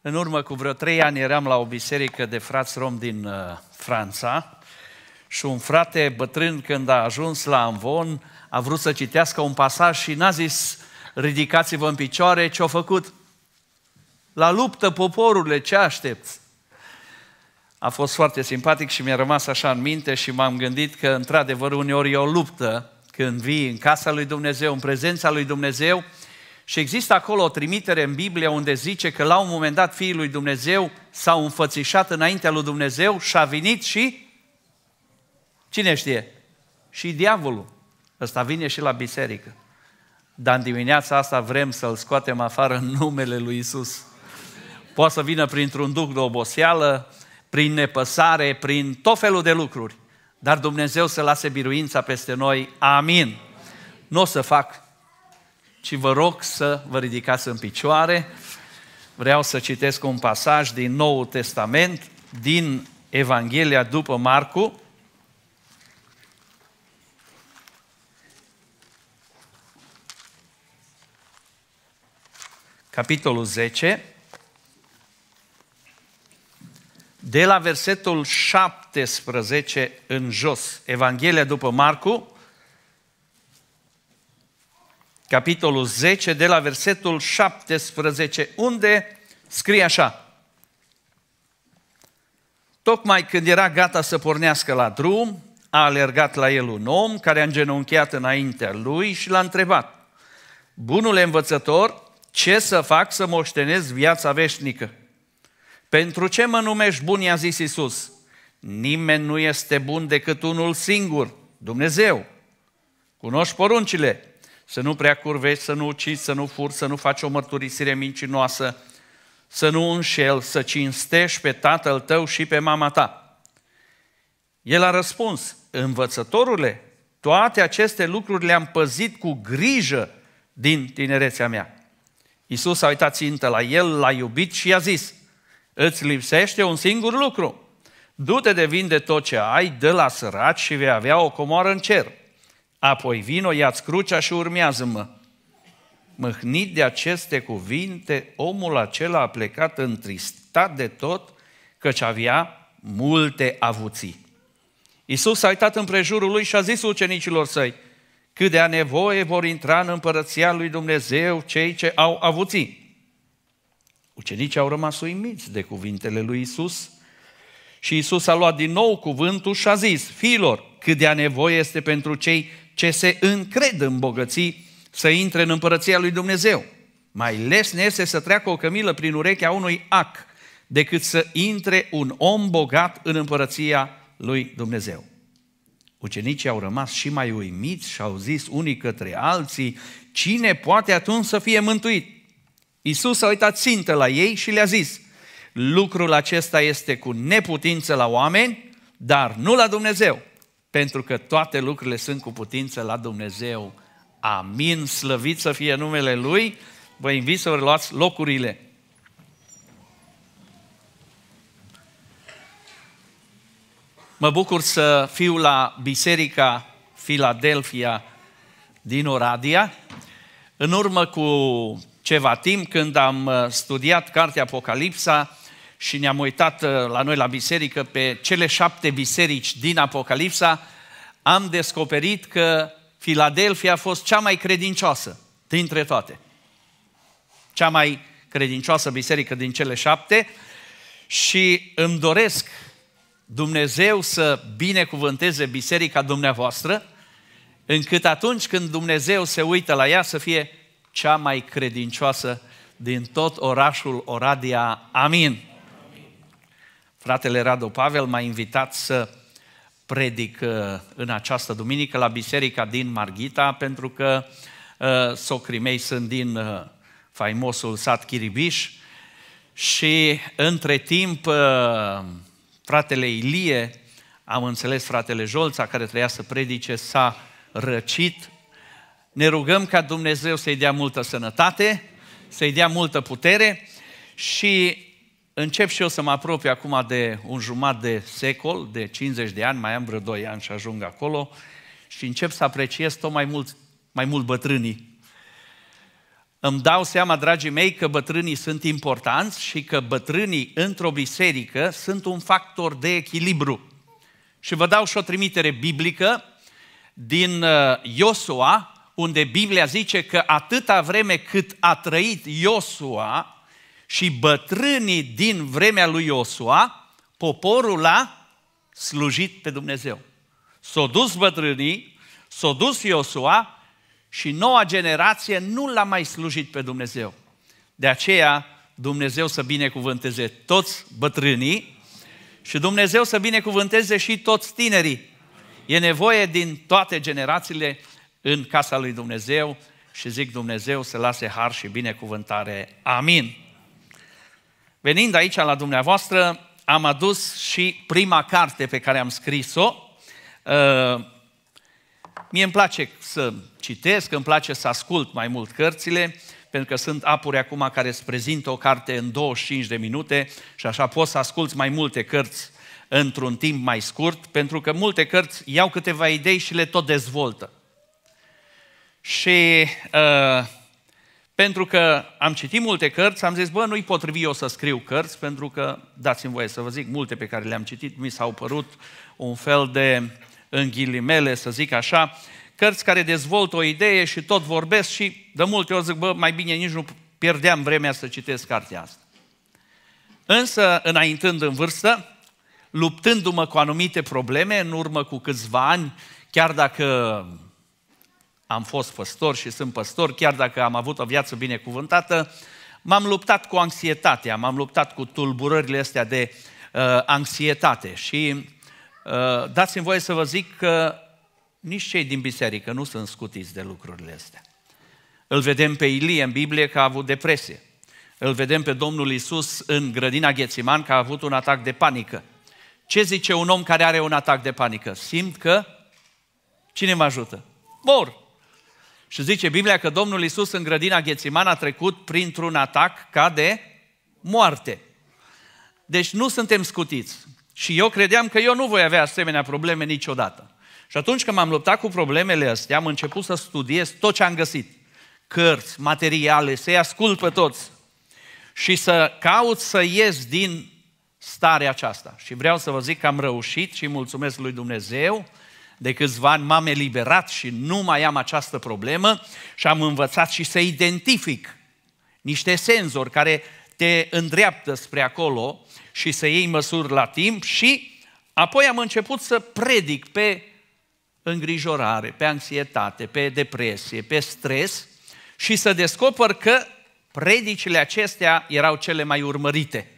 În urmă cu vreo trei ani eram la o biserică de frați rom din uh, Franța și un frate bătrân când a ajuns la Amvon a vrut să citească un pasaj și n-a zis ridicați-vă în picioare, ce-au făcut? La luptă poporule, ce aștepți? A fost foarte simpatic și mi-a rămas așa în minte și m-am gândit că într-adevăr uneori e o luptă când vii în casa lui Dumnezeu, în prezența lui Dumnezeu, și există acolo o trimitere în Biblie unde zice că la un moment dat fiii lui Dumnezeu s-au înfățișat înaintea lui Dumnezeu și a venit și... Cine știe? Și diavolul. Ăsta vine și la biserică. Dar în dimineața asta vrem să-l scoatem afară în numele lui Isus. Poate să vină printr-un duc de oboseală, prin nepăsare, prin tot felul de lucruri. Dar Dumnezeu să lase biruința peste noi. Amin. Nu o să fac ci vă rog să vă ridicați în picioare. Vreau să citesc un pasaj din Noul Testament, din Evanghelia după Marcu. Capitolul 10, de la versetul 17 în jos. Evanghelia după Marcu, capitolul 10, de la versetul 17, unde scrie așa. Tocmai când era gata să pornească la drum, a alergat la el un om care a îngenunchiat înaintea lui și l-a întrebat. Bunule învățător, ce să fac să moștenez viața veșnică? Pentru ce mă numești bun, i-a zis Iisus: Nimeni nu este bun decât unul singur, Dumnezeu. Cunoști poruncile, să nu prea curvești, să nu ucizi, să nu furi, să nu faci o mărturisire mincinoasă, să nu înșel, să cinstești pe tatăl tău și pe mama ta. El a răspuns, învățătorule, toate aceste lucruri le-am păzit cu grijă din tinerețea mea. Iisus a uitat țintă la el, l-a iubit și i-a zis, îți lipsește un singur lucru, du-te de vinde tot ce ai, dă la sărat și vei avea o comoară în cer. Apoi vino, ia-ți crucea și urmează-mă. Mâhnit de aceste cuvinte, omul acela a plecat întristat de tot, căci avea multe avuții. Iisus a uitat împrejurul lui și a zis ucenicilor săi, cât de a nevoie vor intra în împărăția lui Dumnezeu cei ce au avuții. Ucenicii au rămas uimiți de cuvintele lui Isus și Isus a luat din nou cuvântul și a zis, fiilor, cât de a nevoie este pentru cei ce se încred în bogății să intre în împărăția lui Dumnezeu. Mai ne este să treacă o cămilă prin urechea unui ac decât să intre un om bogat în împărăția lui Dumnezeu. Ucenicii au rămas și mai uimiți și au zis unii către alții, cine poate atunci să fie mântuit? Iisus a uitat țintă la ei și le-a zis, lucrul acesta este cu neputință la oameni, dar nu la Dumnezeu, pentru că toate lucrurile sunt cu putință la Dumnezeu. Amin, slăvit să fie numele Lui. Vă invit să vă luați locurile. Mă bucur să fiu la Biserica Filadelfia din Oradia. În urmă cu ceva timp, când am uh, studiat cartea Apocalipsa, și ne-am uitat uh, la noi la biserică pe cele șapte biserici din Apocalipsa, am descoperit că Filadelfia a fost cea mai credincioasă dintre toate. Cea mai credincioasă biserică din cele șapte și îmi doresc Dumnezeu să binecuvânteze biserica dumneavoastră, încât atunci când Dumnezeu se uită la ea să fie cea mai credincioasă din tot orașul Oradia. Amin. Fratele Radu Pavel m-a invitat să predic uh, în această duminică la biserica din Marghita, pentru că uh, socrii mei sunt din uh, faimosul sat Chiribiș și între timp fratele Ilie, am înțeles fratele Jolța care treia să predice, s-a răcit. Ne rugăm ca Dumnezeu să-i dea multă sănătate, să-i dea multă putere și încep și eu să mă apropii acum de un jumătate de secol, de 50 de ani, mai am vreo 2 ani și ajung acolo, și încep să apreciez tot mai mult, mai mult bătrânii. Îmi dau seama, dragii mei, că bătrânii sunt importanți și că bătrânii într-o biserică sunt un factor de echilibru. Și vă dau și o trimitere biblică din uh, Iosua, unde Biblia zice că atâta vreme cât a trăit Iosua, și bătrânii din vremea lui Iosua, poporul a slujit pe Dumnezeu. S-au dus bătrânii, s-au dus Iosua și noua generație nu l-a mai slujit pe Dumnezeu. De aceea Dumnezeu să binecuvânteze toți bătrânii și Dumnezeu să binecuvânteze și toți tinerii. E nevoie din toate generațiile în casa lui Dumnezeu și zic Dumnezeu să lase har și binecuvântare. Amin. Venind aici la dumneavoastră, am adus și prima carte pe care am scris-o. Uh, mie îmi place să citesc, îmi place să ascult mai mult cărțile, pentru că sunt apuri acum care îți prezintă o carte în 25 de minute și așa poți să asculți mai multe cărți într-un timp mai scurt, pentru că multe cărți iau câteva idei și le tot dezvoltă. Și uh, pentru că am citit multe cărți, am zis, bă, nu-i potrivi eu să scriu cărți, pentru că, dați-mi voie să vă zic, multe pe care le-am citit mi s-au părut un fel de, în ghilimele, să zic așa, cărți care dezvoltă o idee și tot vorbesc și de multe ori zic, bă, mai bine nici nu pierdeam vremea să citesc cartea asta. Însă, înaintând în vârstă, luptându-mă cu anumite probleme, în urmă cu câțiva ani, chiar dacă am fost păstor și sunt păstor, chiar dacă am avut o viață binecuvântată, m-am luptat cu anxietatea, m-am luptat cu tulburările astea de uh, anxietate și uh, dați-mi voie să vă zic că nici cei din biserică nu sunt scutiți de lucrurile astea. Îl vedem pe Ilie în Biblie că a avut depresie. Îl vedem pe Domnul Isus în grădina Ghețiman că a avut un atac de panică. Ce zice un om care are un atac de panică? Simt că cine mă ajută? Mor! Și zice Biblia că Domnul Iisus în grădina Ghețiman a trecut printr-un atac ca de moarte. Deci nu suntem scutiți. Și eu credeam că eu nu voi avea asemenea probleme niciodată. Și atunci când m-am luptat cu problemele astea, am început să studiez tot ce am găsit. Cărți, materiale, să-i ascult pe toți. Și să caut să ies din starea aceasta. Și vreau să vă zic că am reușit și mulțumesc lui Dumnezeu de câțiva ani m-am eliberat și nu mai am această problemă și am învățat și să identific niște senzori care te îndreaptă spre acolo și să iei măsuri la timp și apoi am început să predic pe îngrijorare, pe anxietate, pe depresie, pe stres și să descoper că predicile acestea erau cele mai urmărite.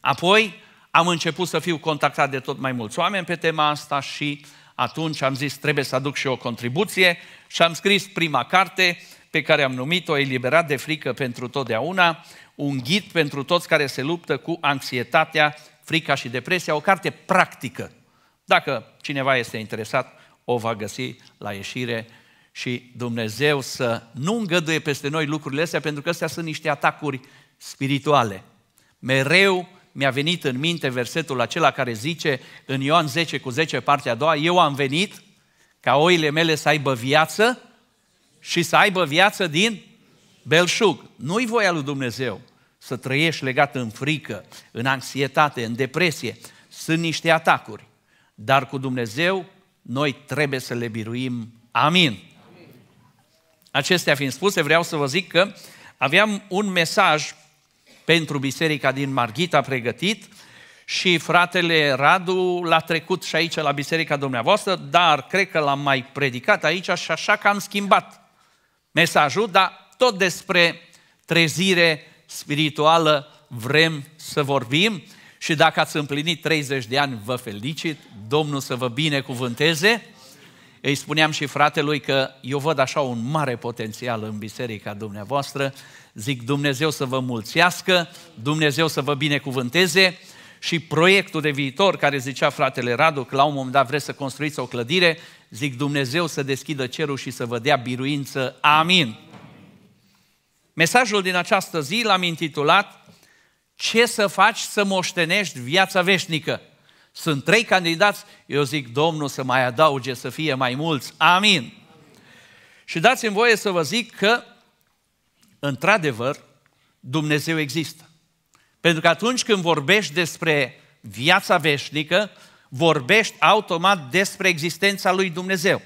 Apoi am început să fiu contactat de tot mai mulți oameni pe tema asta și uh, atunci am zis trebuie să aduc și o contribuție și am scris prima carte pe care am numit-o Eliberat de frică pentru totdeauna, un ghid pentru toți care se luptă cu anxietatea, frica și depresia, o carte practică. Dacă cineva este interesat, o va găsi la ieșire și Dumnezeu să nu îngăduie peste noi lucrurile astea, pentru că astea sunt niște atacuri spirituale. Mereu mi-a venit în minte versetul acela care zice în Ioan 10 cu 10, partea a doua, eu am venit ca oile mele să aibă viață și să aibă viață din belșug. Nu-i voia lui Dumnezeu să trăiești legat în frică, în anxietate, în depresie. Sunt niște atacuri, dar cu Dumnezeu noi trebuie să le biruim. Amin. Acestea fiind spuse, vreau să vă zic că aveam un mesaj pentru biserica din Marghita pregătit și fratele Radu l-a trecut și aici la biserica dumneavoastră, dar cred că l-am mai predicat aici și așa că am schimbat mesajul, dar tot despre trezire spirituală vrem să vorbim și dacă ați împlinit 30 de ani, vă felicit, Domnul să vă binecuvânteze. Îi spuneam și fratelui că eu văd așa un mare potențial în biserica dumneavoastră Zic Dumnezeu să vă mulțească, Dumnezeu să vă binecuvânteze și proiectul de viitor care zicea fratele Radu că la un moment dat vreți să construiți o clădire, zic Dumnezeu să deschidă cerul și să vă dea biruință. Amin. Mesajul din această zi l-am intitulat Ce să faci să moștenești viața veșnică? Sunt trei candidați, eu zic Domnul să mai adauge, să fie mai mulți. Amin. Amin. Și dați-mi voie să vă zic că într-adevăr, Dumnezeu există. Pentru că atunci când vorbești despre viața veșnică, vorbești automat despre existența lui Dumnezeu.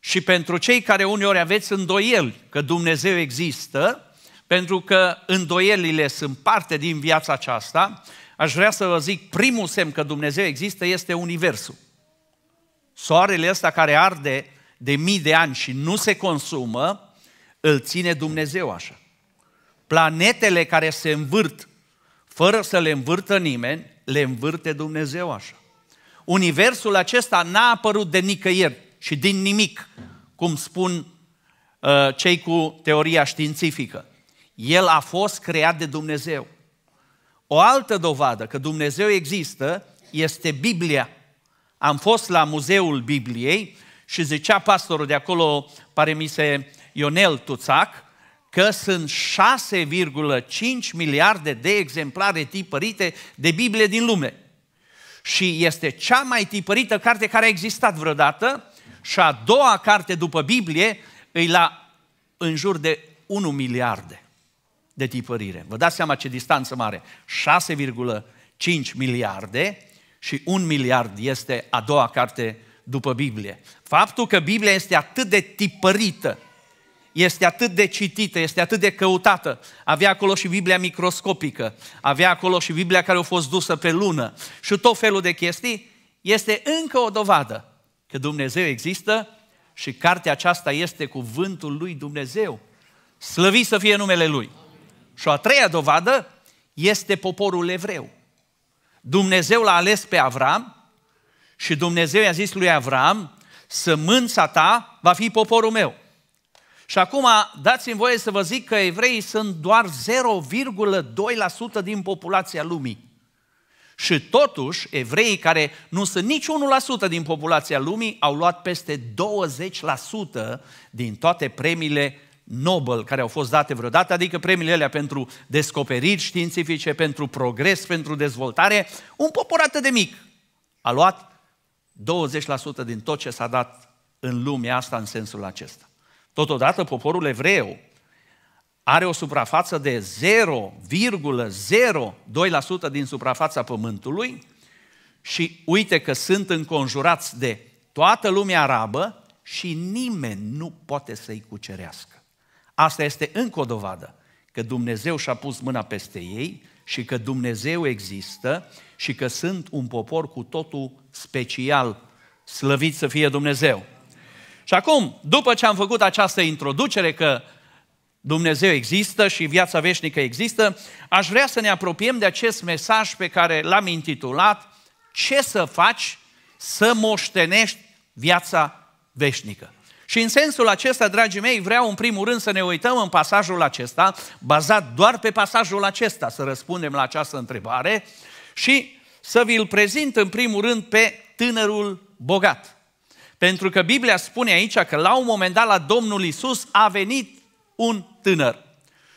Și pentru cei care uneori aveți îndoieli că Dumnezeu există, pentru că îndoielile sunt parte din viața aceasta, aș vrea să vă zic, primul semn că Dumnezeu există este Universul. Soarele ăsta care arde de mii de ani și nu se consumă, îl ține Dumnezeu așa. Planetele care se învârt, fără să le învârtă nimeni, le învârte Dumnezeu așa. Universul acesta n-a apărut de nicăieri și din nimic, cum spun uh, cei cu teoria științifică. El a fost creat de Dumnezeu. O altă dovadă că Dumnezeu există este Biblia. Am fost la Muzeul Bibliei și zicea pastorul de acolo, pare mi se Ionel Tuțac că sunt 6,5 miliarde de exemplare tipărite de Biblie din lume. Și este cea mai tipărită carte care a existat vreodată și a doua carte după Biblie îi la în jur de 1 miliarde de tipărire. Vă dați seama ce distanță mare. 6,5 miliarde și 1 miliard este a doua carte după Biblie. Faptul că Biblia este atât de tipărită este atât de citită, este atât de căutată. Avea acolo și Biblia microscopică, avea acolo și Biblia care a fost dusă pe lună și tot felul de chestii, este încă o dovadă că Dumnezeu există și cartea aceasta este cuvântul lui Dumnezeu. Slăvi să fie numele Lui. Și a treia dovadă este poporul evreu. Dumnezeu l-a ales pe Avram și Dumnezeu i-a zis lui Avram, sămânța ta va fi poporul meu. Și acum dați-mi voie să vă zic că evreii sunt doar 0,2% din populația lumii. Și totuși, evreii care nu sunt nici 1% din populația lumii au luat peste 20% din toate premiile Nobel care au fost date vreodată, adică premiile alea pentru descoperiri științifice, pentru progres, pentru dezvoltare, un popor atât de mic a luat 20% din tot ce s-a dat în lumea asta în sensul acesta. Totodată, poporul evreu are o suprafață de 0,02% din suprafața pământului și uite că sunt înconjurați de toată lumea arabă și nimeni nu poate să-i cucerească. Asta este încă o dovadă că Dumnezeu și-a pus mâna peste ei și că Dumnezeu există și că sunt un popor cu totul special. Slăvit să fie Dumnezeu! Și acum, după ce am făcut această introducere că Dumnezeu există și viața veșnică există, aș vrea să ne apropiem de acest mesaj pe care l-am intitulat Ce să faci să moștenești viața veșnică. Și în sensul acesta, dragii mei, vreau în primul rând să ne uităm în pasajul acesta, bazat doar pe pasajul acesta, să răspundem la această întrebare și să vi-l prezint în primul rând pe tânărul bogat. Pentru că Biblia spune aici că la un moment dat la Domnul Isus a venit un tânăr.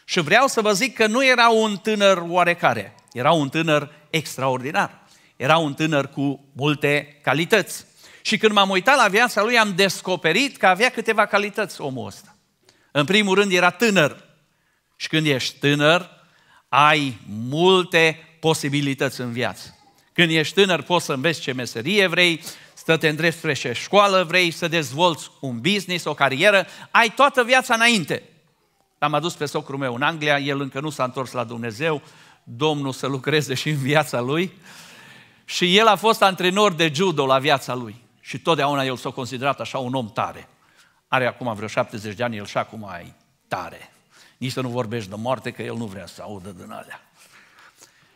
Și vreau să vă zic că nu era un tânăr oarecare, era un tânăr extraordinar. Era un tânăr cu multe calități. Și când m-am uitat la viața lui, am descoperit că avea câteva calități omul ăsta. În primul rând era tânăr. Și când ești tânăr, ai multe posibilități în viață. Când ești tânăr, poți să înveți ce meserie vrei, să te îndrepti spre școală, vrei să dezvolți un business, o carieră, ai toată viața înainte. L-am adus pe socrul meu în Anglia, el încă nu s-a întors la Dumnezeu, Domnul să lucreze și în viața lui. Și el a fost antrenor de judo la viața lui. Și totdeauna el s-a considerat așa un om tare. Are acum vreo 70 de ani, el și acum ai tare. Nici să nu vorbești de moarte, că el nu vrea să audă din alea.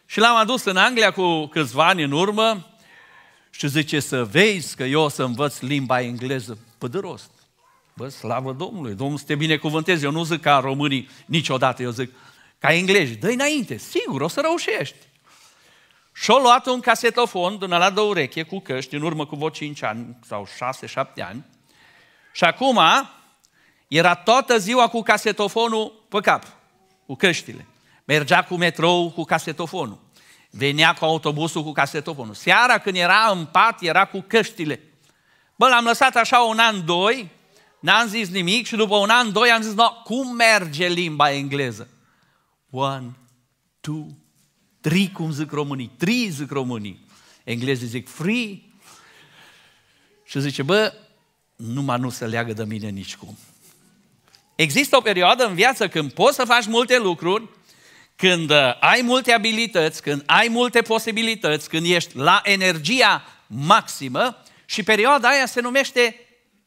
Și l-am adus în Anglia cu câțiva ani în urmă și zice, să vezi că eu o să învăț limba engleză pădăros. Bă, slavă Domnului, Domnul să te binecuvânteze. Eu nu zic ca românii niciodată, eu zic ca englezi, dă înainte, sigur, o să reușești. Și-a luat un casetofon din la de ureche cu căști, în urmă cu vreo 5 ani sau 6-7 ani. Și acum era toată ziua cu casetofonul pe cap, cu căștile. Mergea cu metrou cu casetofonul. Venea cu autobusul cu casetofonul. Seara când era în pat, era cu căștile. Bă, l-am lăsat așa un an, doi, n-am zis nimic și după un an, doi am zis, no, cum merge limba engleză? One, two, three, cum zic românii, three zic românii. Englezii zic free. Și zice, bă, numai nu se leagă de mine nicicum. Există o perioadă în viață când poți să faci multe lucruri, când uh, ai multe abilități, când ai multe posibilități, când ești la energia maximă și perioada aia se numește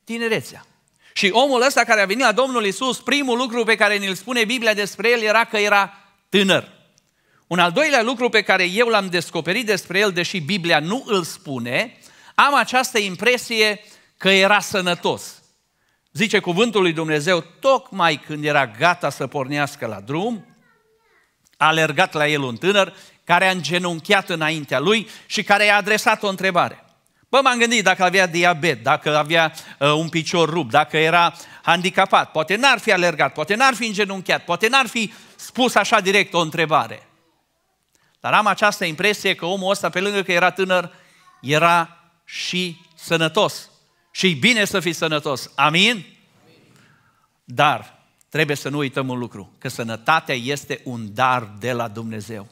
tinerețea. Și omul ăsta care a venit la Domnul Isus, primul lucru pe care ne-l spune Biblia despre el era că era tânăr. Un al doilea lucru pe care eu l-am descoperit despre el, deși Biblia nu îl spune, am această impresie că era sănătos. Zice cuvântul lui Dumnezeu, tocmai când era gata să pornească la drum, a alergat la el un tânăr care a îngenunchiat înaintea lui și care i-a adresat o întrebare. Bă, m-am gândit dacă avea diabet, dacă avea uh, un picior rupt, dacă era handicapat, poate n-ar fi alergat, poate n-ar fi îngenunchiat, poate n-ar fi spus așa direct o întrebare. Dar am această impresie că omul ăsta, pe lângă că era tânăr, era și sănătos. Și bine să fii sănătos. Amin? Amin. Dar Trebuie să nu uităm un lucru, că sănătatea este un dar de la Dumnezeu.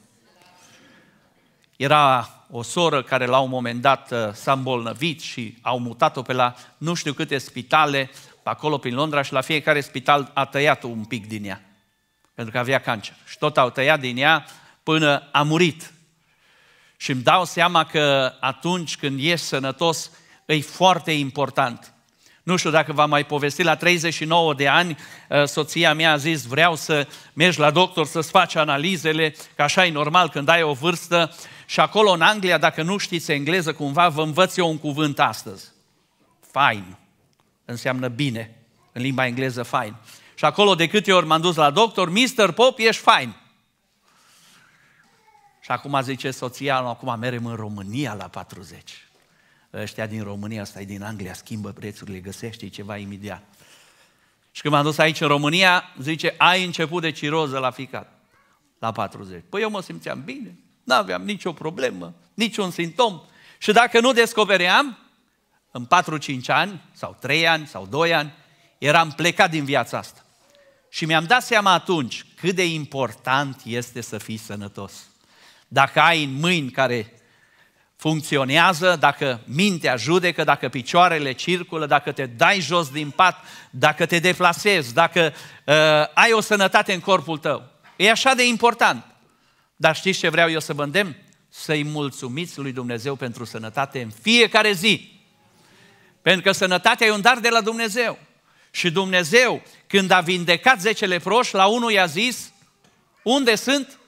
Era o soră care la un moment dat uh, s-a îmbolnăvit și au mutat-o pe la nu știu câte spitale, pe acolo prin Londra și la fiecare spital a tăiat un pic din ea, pentru că avea cancer. Și tot au tăiat din ea până a murit. Și îmi dau seama că atunci când ești sănătos, e foarte important nu știu dacă v-am mai povestit, la 39 de ani, uh, soția mea a zis, vreau să mergi la doctor să-ți faci analizele, că așa e normal când ai o vârstă. Și acolo în Anglia, dacă nu știți engleză cumva, vă învăț eu un cuvânt astăzi. Fine. Înseamnă bine. În limba engleză, fine. Și acolo de câte ori m-am dus la doctor, Mr. Pop, ești fine. Și acum zice soția, acum merem în România la 40 ăștia din România, stai din Anglia, schimbă prețurile, găsește ceva imediat. Și când m-am dus aici în România, zice, ai început de ciroză la ficat, la 40. Păi eu mă simțeam bine, nu aveam nicio problemă, niciun simptom. Și dacă nu descopeream, în 4-5 ani, sau 3 ani, sau 2 ani, eram plecat din viața asta. Și mi-am dat seama atunci cât de important este să fii sănătos. Dacă ai în mâini care funcționează, dacă mintea judecă, dacă picioarele circulă, dacă te dai jos din pat, dacă te deplasezi, dacă uh, ai o sănătate în corpul tău. E așa de important. Dar știți ce vreau eu să vă îndemn? Să-i mulțumiți lui Dumnezeu pentru sănătate în fiecare zi. Pentru că sănătatea e un dar de la Dumnezeu. Și Dumnezeu, când a vindecat zece leproși, la unul i-a zis, unde sunt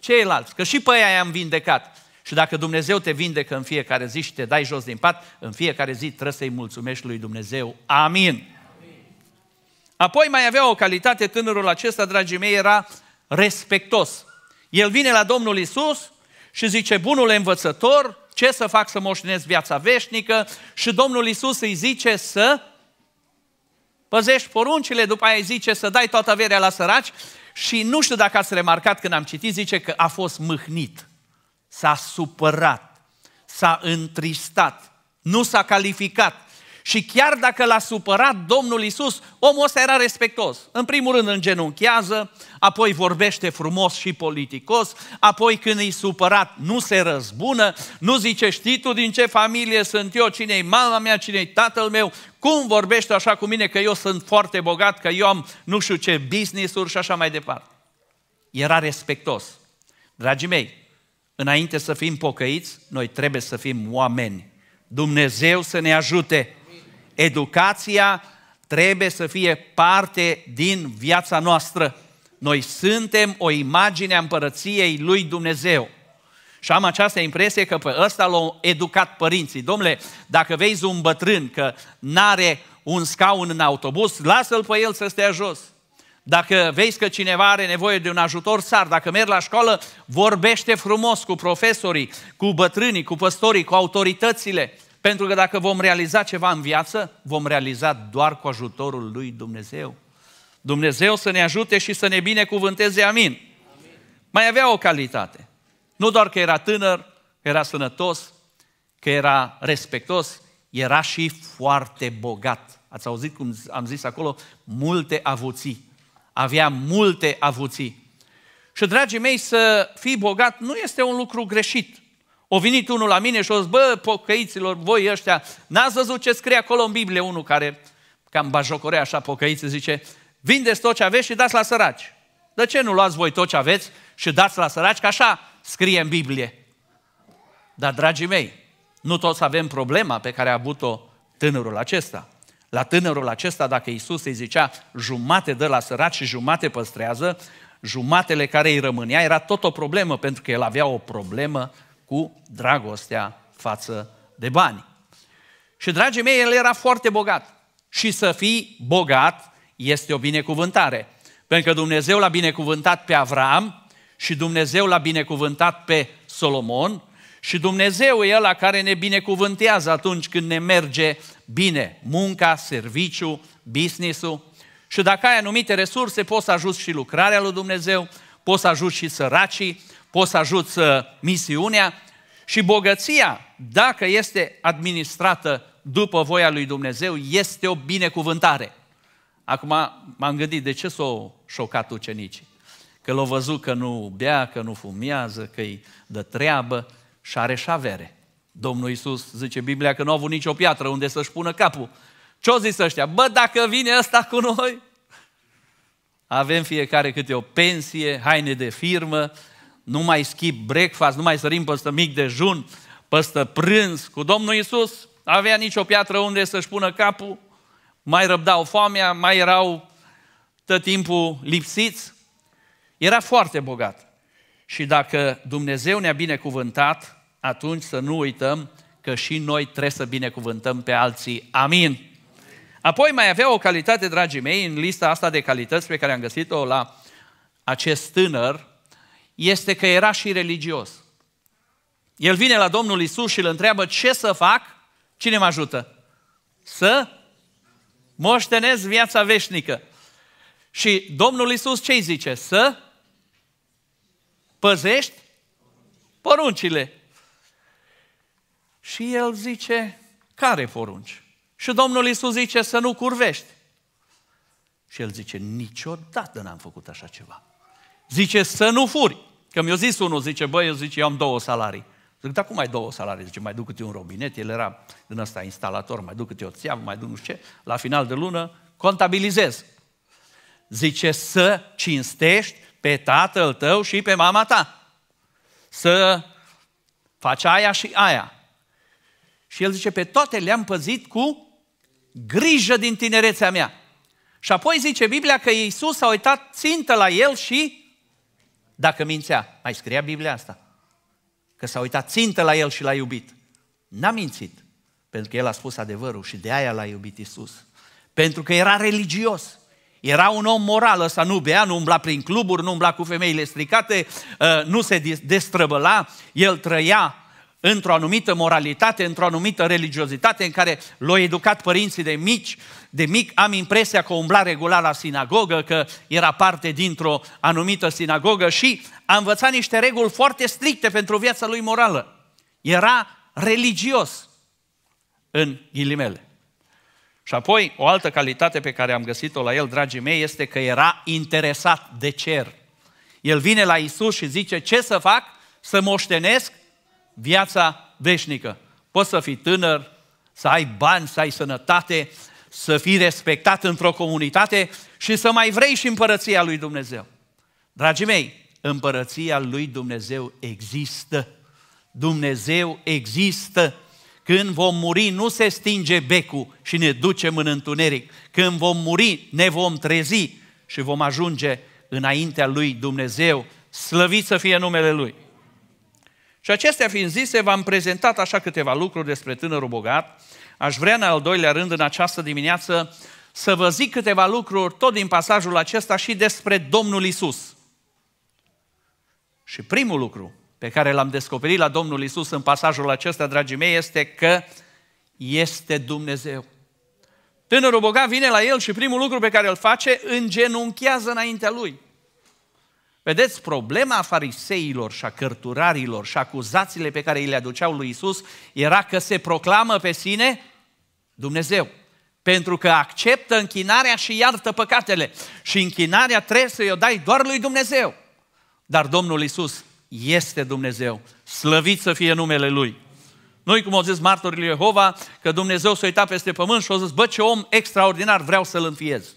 ceilalți? Că și pe aia i-am vindecat. Și dacă Dumnezeu te vindecă în fiecare zi și te dai jos din pat, în fiecare zi trebuie să-i mulțumești lui Dumnezeu. Amin. Amin. Apoi mai avea o calitate tânărul acesta, dragii mei, era respectos. El vine la Domnul Isus și zice, bunul învățător, ce să fac să moștenesc viața veșnică? Și Domnul Isus îi zice să păzești poruncile, după aia îi zice să dai toată averea la săraci și nu știu dacă ați remarcat când am citit, zice că a fost mâhnit s-a supărat, s-a întristat, nu s-a calificat. Și chiar dacă l-a supărat Domnul Isus, omul ăsta era respectos. În primul rând îngenunchează, apoi vorbește frumos și politicos, apoi când e supărat nu se răzbună, nu zice știi tu din ce familie sunt eu, cine i mama mea, cine i tatăl meu, cum vorbește așa cu mine că eu sunt foarte bogat, că eu am nu știu ce business-uri și așa mai departe. Era respectos. Dragii mei, Înainte să fim pocăiți, noi trebuie să fim oameni. Dumnezeu să ne ajute. Educația trebuie să fie parte din viața noastră. Noi suntem o imagine a împărăției lui Dumnezeu. Și am această impresie că pe ăsta l-au educat părinții. Domnule, dacă vezi un bătrân că n-are un scaun în autobuz, lasă-l pe el să stea jos. Dacă vezi că cineva are nevoie de un ajutor, sar. Dacă mergi la școală, vorbește frumos cu profesorii, cu bătrânii, cu păstorii, cu autoritățile. Pentru că dacă vom realiza ceva în viață, vom realiza doar cu ajutorul lui Dumnezeu. Dumnezeu să ne ajute și să ne binecuvânteze, amin. amin. Mai avea o calitate. Nu doar că era tânăr, că era sănătos, că era respectos, era și foarte bogat. Ați auzit cum am zis acolo? Multe avuții avea multe avuții. Și, dragii mei, să fii bogat nu este un lucru greșit. O venit unul la mine și o zis, bă, pocăiților, voi ăștia, n-ați văzut ce scrie acolo în Biblie unul care cam bajocorea așa pocăiți, zice, vindeți tot ce aveți și dați la săraci. De ce nu luați voi tot ce aveți și dați la săraci? Că așa scrie în Biblie. Dar, dragii mei, nu toți avem problema pe care a avut-o tânărul acesta. La tânărul acesta, dacă Iisus îi zicea jumate dă la săraci și jumate păstrează, jumatele care îi rămânea era tot o problemă, pentru că el avea o problemă cu dragostea față de bani. Și, dragii mei, el era foarte bogat. Și să fii bogat este o binecuvântare. Pentru că Dumnezeu l-a binecuvântat pe Avram și Dumnezeu l-a binecuvântat pe Solomon și Dumnezeu e la care ne binecuvântează atunci când ne merge bine. Munca, serviciu, business-ul. Și dacă ai anumite resurse, poți să ajuți și lucrarea lui Dumnezeu, poți să ajuți și săracii, poți să ajuți uh, misiunea. Și bogăția, dacă este administrată după voia lui Dumnezeu, este o binecuvântare. Acum m-am gândit, de ce s-au șocat ucenicii? Că l-au văzut că nu bea, că nu fumează, că îi dă treabă și are și avere. Domnul Iisus zice Biblia că nu au avut nicio piatră unde să-și pună capul. ce o zis ăștia? Bă, dacă vine ăsta cu noi, avem fiecare câte o pensie, haine de firmă, nu mai schimb breakfast, nu mai sărim păstă mic dejun, păstă prânz. Cu Domnul Iisus avea nicio piatră unde să-și pună capul, mai răbdau foamea, mai erau tot timpul lipsiți. Era foarte bogat. Și dacă Dumnezeu ne-a binecuvântat, atunci să nu uităm că și noi trebuie să binecuvântăm pe alții. Amin. Apoi mai avea o calitate, dragii mei, în lista asta de calități pe care am găsit-o la acest tânăr, este că era și religios. El vine la Domnul Isus și îl întreabă ce să fac, cine mă ajută? Să moștenez viața veșnică. Și Domnul Isus ce zice? Să păzești poruncile. Și el zice, care porunci? Și Domnul Isus zice să nu curvești. Și el zice, niciodată n-am făcut așa ceva. Zice, să nu furi. Că mi-a zis unul, zice, băi, eu zice, eu am două salarii. Zic, dar cum ai două salarii? Zice, mai duc câte un robinet, el era din ăsta instalator, mai duc câte o țeavă, mai duc nu știu ce. La final de lună, contabilizez. Zice, să cinstești pe tatăl tău și pe mama ta. Să faci aia și aia. Și el zice, pe toate le-am păzit cu grijă din tinerețea mea. Și apoi zice Biblia că Iisus a uitat țintă la el și, dacă mințea, mai scria Biblia asta, că s-a uitat țintă la el și l-a iubit. N-a mințit, pentru că el a spus adevărul și de aia l-a iubit Iisus. Pentru că era religios. Era un om moral ăsta, nu bea, nu umbla prin cluburi, nu umbla cu femeile stricate, uh, nu se destrăbăla, el trăia într-o anumită moralitate, într-o anumită religiozitate în care l-au educat părinții de mici, de mic am impresia că umbla regulat la sinagogă, că era parte dintr-o anumită sinagogă și a învățat niște reguli foarte stricte pentru viața lui morală. Era religios, în ghilimele. Și apoi, o altă calitate pe care am găsit-o la el, dragii mei, este că era interesat de cer. El vine la Isus și zice, ce să fac să moștenesc viața veșnică. Poți să fii tânăr, să ai bani, să ai sănătate, să fii respectat într-o comunitate și să mai vrei și împărăția lui Dumnezeu. Dragii mei, împărăția lui Dumnezeu există. Dumnezeu există. Când vom muri, nu se stinge becul și ne ducem în întuneric. Când vom muri, ne vom trezi și vom ajunge înaintea lui Dumnezeu. Slăvit să fie numele Lui! Și acestea fiind zise, v-am prezentat așa câteva lucruri despre tânărul bogat. Aș vrea în al doilea rând, în această dimineață, să vă zic câteva lucruri, tot din pasajul acesta, și despre Domnul Isus. Și primul lucru pe care l-am descoperit la Domnul Isus în pasajul acesta, dragii mei, este că este Dumnezeu. Tânărul bogat vine la el și primul lucru pe care îl face, îngenunchează înaintea lui. Vedeți, problema fariseilor și a cărturarilor și acuzațiile pe care îi le aduceau lui Isus era că se proclamă pe sine Dumnezeu. Pentru că acceptă închinarea și iartă păcatele. Și închinarea trebuie să-i o dai doar lui Dumnezeu. Dar Domnul Isus este Dumnezeu. Slăvit să fie numele Lui. Noi, cum au zis martorii lui Jehova, că Dumnezeu s-a uitat peste pământ și a zis, bă, ce om extraordinar, vreau să-L înfiez.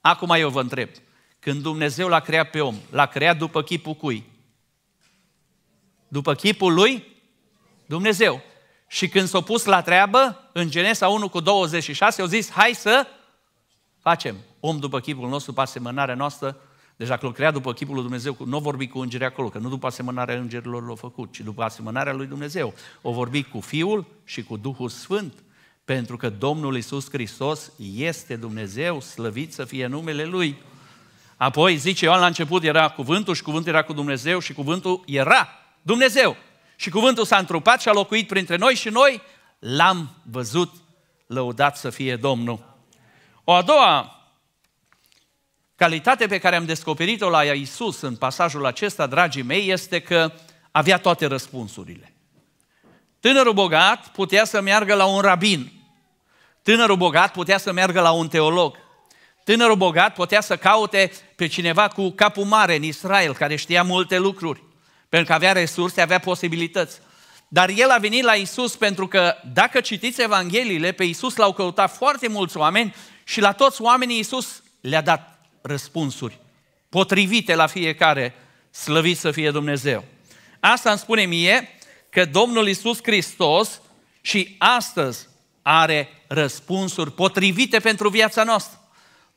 Acum eu vă întreb, când Dumnezeu l-a creat pe om, l-a creat după chipul cui? După chipul lui Dumnezeu. Și când s-a pus la treabă, în Genesa 1 cu 26, au zis, hai să facem om după chipul nostru, după asemănarea noastră, deci dacă l-a creat după chipul lui Dumnezeu, nu vorbi cu îngerii acolo, că nu după asemănarea îngerilor l-a făcut, ci după asemănarea lui Dumnezeu. O vorbi cu Fiul și cu Duhul Sfânt, pentru că Domnul Isus Hristos este Dumnezeu, slăvit să fie numele Lui. Apoi, zice Ioan, la început era cuvântul și cuvântul era cu Dumnezeu și cuvântul era Dumnezeu. Și cuvântul s-a întrupat și a locuit printre noi și noi l-am văzut lăudat să fie Domnul. O a doua calitate pe care am descoperit-o la Iisus în pasajul acesta, dragii mei, este că avea toate răspunsurile. Tânărul bogat putea să meargă la un rabin. Tânărul bogat putea să meargă la un teolog. Tânărul bogat putea să caute pe cineva cu capul mare în Israel, care știa multe lucruri, pentru că avea resurse, avea posibilități. Dar el a venit la Isus pentru că, dacă citiți Evangheliile, pe Isus l-au căutat foarte mulți oameni și la toți oamenii Isus le-a dat răspunsuri potrivite la fiecare, slăvit să fie Dumnezeu. Asta îmi spune mie că Domnul Isus Hristos și astăzi are răspunsuri potrivite pentru viața noastră.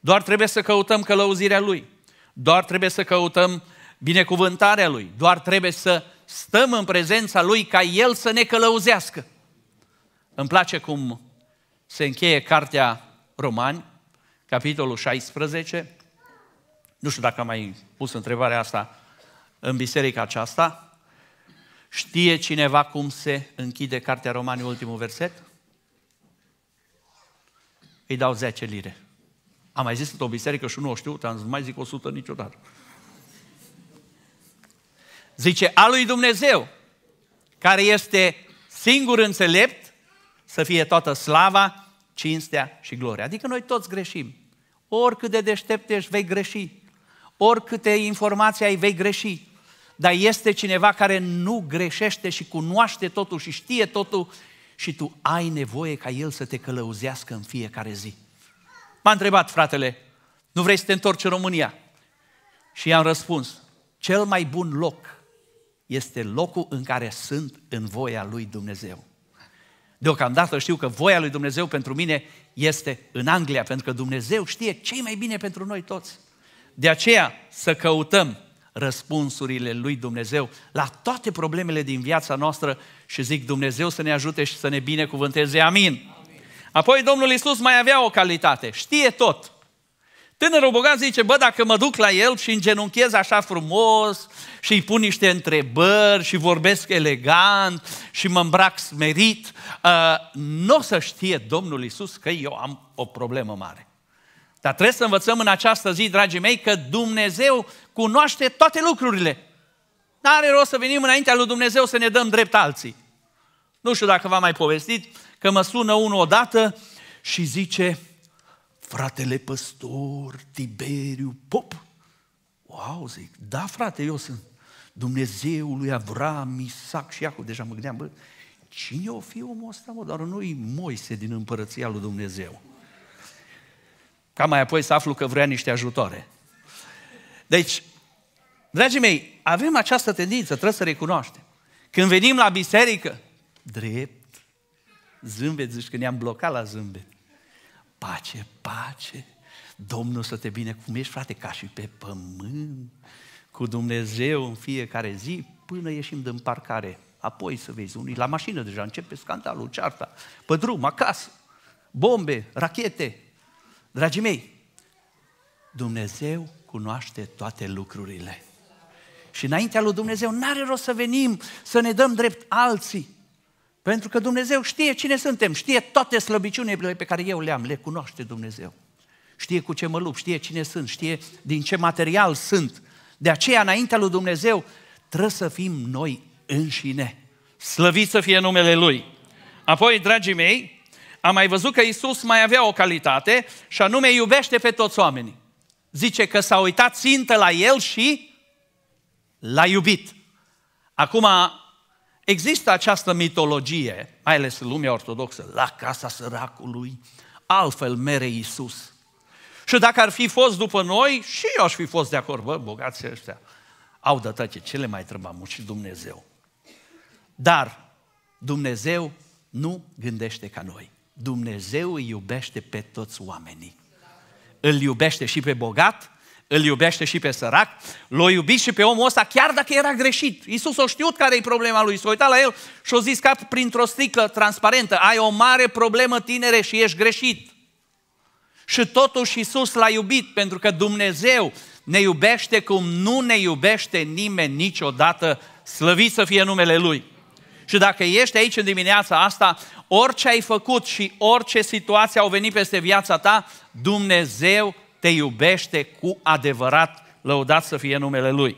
Doar trebuie să căutăm călăuzirea Lui. Doar trebuie să căutăm binecuvântarea Lui. Doar trebuie să stăm în prezența Lui ca El să ne călăuzească. Îmi place cum se încheie cartea Romani, capitolul 16. Nu știu dacă am mai pus întrebarea asta în biserica aceasta. Știe cineva cum se închide cartea Romani, ultimul verset? Îi dau 10 lire. Am mai zis într-o biserică și nu o știu, dar mai zic sută niciodată. Zice, a lui Dumnezeu, care este singur înțelept, să fie toată slava, cinstea și gloria. Adică noi toți greșim. Oricât de deștept ești, vei greși. Oricâte informații ai, vei greși. Dar este cineva care nu greșește și cunoaște totul și știe totul și tu ai nevoie ca El să te călăuzească în fiecare zi. M-a întrebat fratele, nu vrei să te întorci în România? Și i-am răspuns, cel mai bun loc este locul în care sunt în voia lui Dumnezeu. Deocamdată știu că voia lui Dumnezeu pentru mine este în Anglia, pentru că Dumnezeu știe ce mai bine pentru noi toți. De aceea să căutăm răspunsurile lui Dumnezeu la toate problemele din viața noastră și zic Dumnezeu să ne ajute și să ne binecuvânteze. Amin. Apoi Domnul Isus mai avea o calitate, știe tot. Tânărul bogat zice, bă, dacă mă duc la el și îngenunchez așa frumos și îi pun niște întrebări și vorbesc elegant și mă îmbrac smerit, uh, ă, nu o să știe Domnul Isus că eu am o problemă mare. Dar trebuie să învățăm în această zi, dragii mei, că Dumnezeu cunoaște toate lucrurile. N-are rost să venim înaintea lui Dumnezeu să ne dăm drept alții. Nu știu dacă v-am mai povestit, că mă sună unul odată și zice, fratele păstor Tiberiu Pop. Wow, zic, da frate, eu sunt Dumnezeul lui Avram, Isaac și Iacob. Deja mă gândeam, bă, cine o fi omul ăsta, mă? Dar nu-i Moise din împărăția lui Dumnezeu. Ca mai apoi să aflu că vrea niște ajutoare. Deci, dragii mei, avem această tendință, trebuie să recunoaștem. Când venim la biserică, drept, zâmbet, zici că ne-am blocat la zâmbet. Pace, pace, Domnul să te bine cum ești, frate, ca și pe pământ, cu Dumnezeu în fiecare zi, până ieșim din parcare. Apoi să vezi, unii la mașină deja începe scandalul, cearta, pe drum, acasă, bombe, rachete. Dragii mei, Dumnezeu cunoaște toate lucrurile. Și înaintea lui Dumnezeu n-are rost să venim să ne dăm drept alții. Pentru că Dumnezeu știe cine suntem, știe toate slăbiciunile pe care eu le am, le cunoaște Dumnezeu. Știe cu ce mă lupt, știe cine sunt, știe din ce material sunt. De aceea, înaintea lui Dumnezeu, trebuie să fim noi înșine. Slăvit să fie numele Lui. Apoi, dragii mei, am mai văzut că Isus mai avea o calitate și anume iubește pe toți oamenii. Zice că s-a uitat țintă la El și l-a iubit. Acum, Există această mitologie, mai ales în lumea ortodoxă, la casa săracului, altfel mere Iisus. Și dacă ar fi fost după noi, și eu aș fi fost de acord, bă, bogații ăștia au dătăce, ce mai trebuie și Dumnezeu. Dar Dumnezeu nu gândește ca noi. Dumnezeu îi iubește pe toți oamenii. Îl iubește și pe bogat îl iubește și pe sărac, l-a iubit și pe omul ăsta chiar dacă era greșit. Iisus a știut care e problema lui, s-a uitat la el și a zis ca printr-o sticlă transparentă, ai o mare problemă tinere și ești greșit. Și totuși Iisus l-a iubit pentru că Dumnezeu ne iubește cum nu ne iubește nimeni niciodată, slăvit să fie numele Lui. Și dacă ești aici în dimineața asta, orice ai făcut și orice situație au venit peste viața ta, Dumnezeu te iubește cu adevărat, lăudat să fie numele Lui.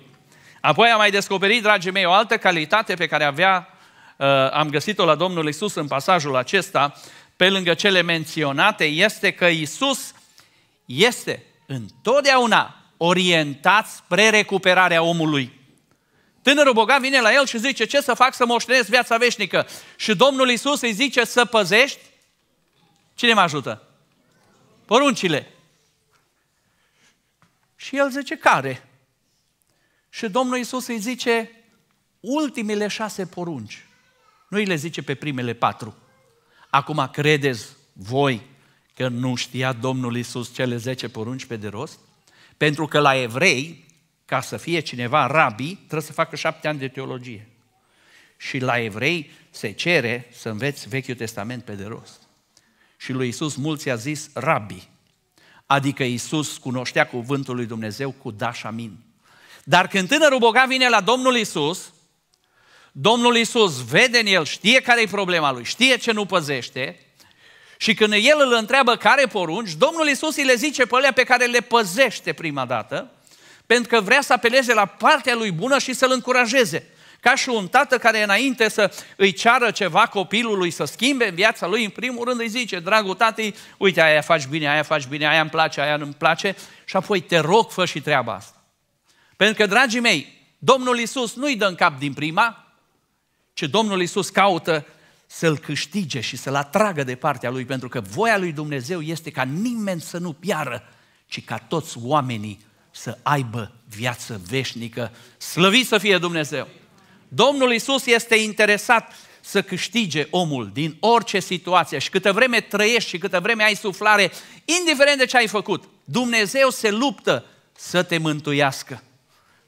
Apoi am mai descoperit, dragii mei, o altă calitate pe care avea, uh, am găsit-o la Domnul Isus în pasajul acesta, pe lângă cele menționate, este că Isus este întotdeauna orientat spre recuperarea omului. Tânărul bogat vine la el și zice, ce să fac să moștenesc viața veșnică? Și Domnul Isus îi zice, să păzești? Cine mă ajută? Poruncile. Și el zice, care? Și Domnul Iisus îi zice, ultimele șase porunci. Nu îi le zice pe primele patru. Acum credeți voi că nu știa Domnul Iisus cele zece porunci pe de rost? Pentru că la evrei, ca să fie cineva rabi, trebuie să facă șapte ani de teologie. Și la evrei se cere să înveți Vechiul Testament pe de rost. Și lui Iisus mulți a zis rabi, Adică Isus cunoștea cuvântul lui Dumnezeu cu da și amin. Dar când tânărul bogat vine la Domnul Isus, Domnul Isus vede în el, știe care e problema lui, știe ce nu păzește și când el îl întreabă care porunci, Domnul Isus îi le zice pe alea pe care le păzește prima dată, pentru că vrea să apeleze la partea lui bună și să-l încurajeze. Ca și un tată care înainte să îi ceară ceva copilului să schimbe în viața lui, în primul rând îi zice, dragul tati, uite, aia faci bine, aia faci bine, aia îmi place, aia nu-mi place, și apoi te rog, fă și treaba asta. Pentru că, dragii mei, Domnul Isus nu-i dă în cap din prima, ci Domnul Isus caută să-l câștige și să-l atragă de partea lui, pentru că voia lui Dumnezeu este ca nimeni să nu piară, ci ca toți oamenii să aibă viață veșnică. Slăvit să fie Dumnezeu! Domnul Isus este interesat să câștige omul din orice situație și câtă vreme trăiești și câtă vreme ai suflare, indiferent de ce ai făcut, Dumnezeu se luptă să te mântuiască.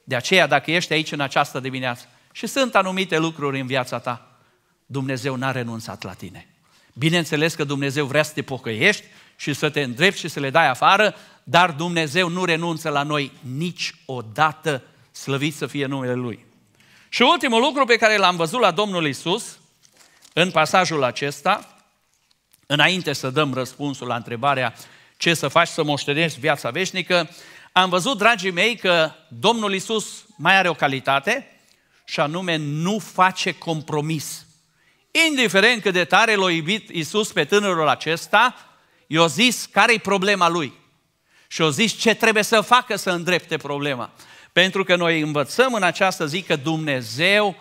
De aceea, dacă ești aici în această dimineață și sunt anumite lucruri în viața ta, Dumnezeu n-a renunțat la tine. Bineînțeles că Dumnezeu vrea să te pocăiești și să te îndrepti și să le dai afară, dar Dumnezeu nu renunță la noi niciodată, slăvit să fie numele Lui. Și ultimul lucru pe care l-am văzut la Domnul Isus, în pasajul acesta, înainte să dăm răspunsul la întrebarea ce să faci să moștenești viața veșnică, am văzut, dragii mei, că Domnul Isus mai are o calitate și anume nu face compromis. Indiferent cât de tare l-a iubit Isus pe tânărul acesta, i-a zis care-i problema lui. Și a zis ce trebuie să facă să îndrepte problema. Pentru că noi învățăm în această zi că Dumnezeu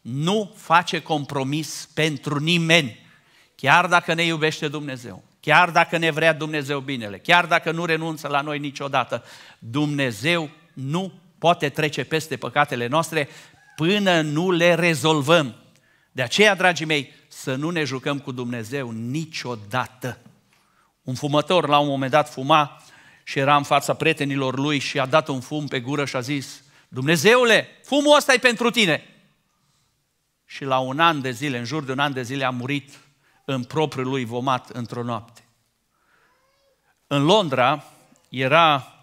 nu face compromis pentru nimeni. Chiar dacă ne iubește Dumnezeu, chiar dacă ne vrea Dumnezeu binele, chiar dacă nu renunță la noi niciodată, Dumnezeu nu poate trece peste păcatele noastre până nu le rezolvăm. De aceea, dragii mei, să nu ne jucăm cu Dumnezeu niciodată. Un fumător la un moment dat fuma și era în fața prietenilor lui și a dat un fum pe gură și a zis, Dumnezeule, fumul ăsta e pentru tine. Și la un an de zile, în jur de un an de zile, a murit în propriul lui vomat într-o noapte. În Londra era